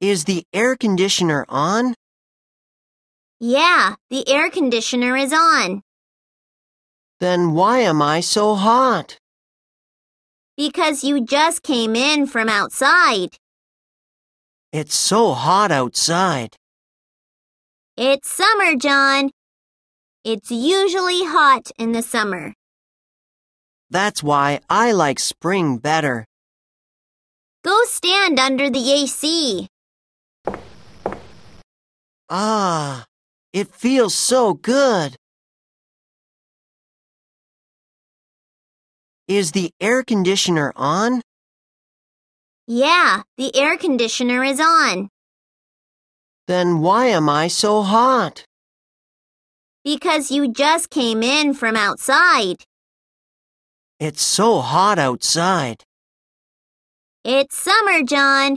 Is the air conditioner on? Yeah, the air conditioner is on. Then why am I so hot? Because you just came in from outside. It's so hot outside. It's summer, John. It's usually hot in the summer. That's why I like spring better. Go stand under the AC. Ah, it feels so good. Is the air conditioner on? Yeah, the air conditioner is on. Then why am I so hot? Because you just came in from outside. It's so hot outside. It's summer, John.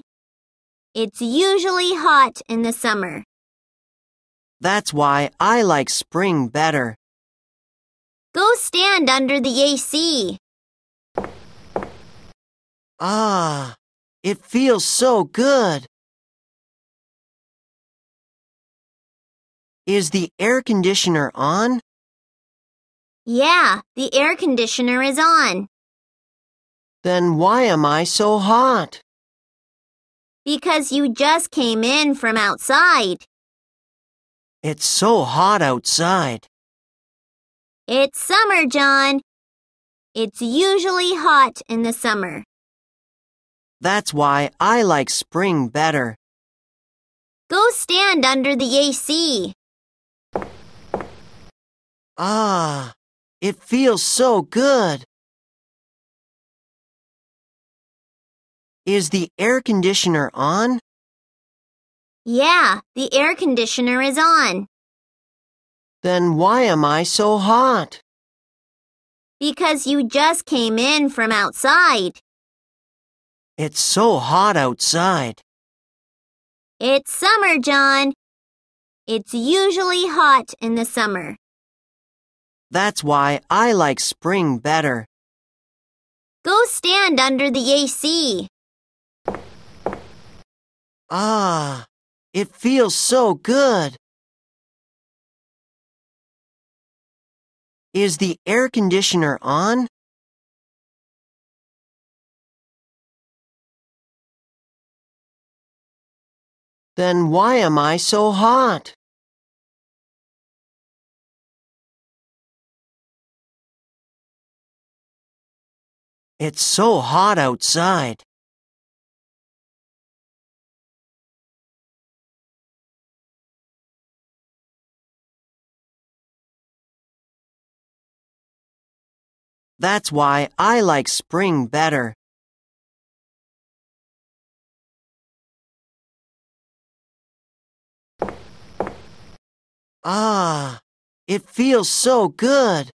It's usually hot in the summer. That's why I like spring better. Go stand under the AC. Ah, it feels so good. Is the air conditioner on? Yeah, the air conditioner is on. Then why am I so hot? Because you just came in from outside. It's so hot outside. It's summer, John. It's usually hot in the summer. That's why I like spring better. Go stand under the AC. Ah, it feels so good. Is the air conditioner on? Yeah, the air conditioner is on. Then why am I so hot? Because you just came in from outside. It's so hot outside. It's summer, John. It's usually hot in the summer. That's why I like spring better. Go stand under the AC. Ah. It feels so good. Is the air conditioner on? Then why am I so hot? It's so hot outside. That's why I like spring better. Ah, it feels so good.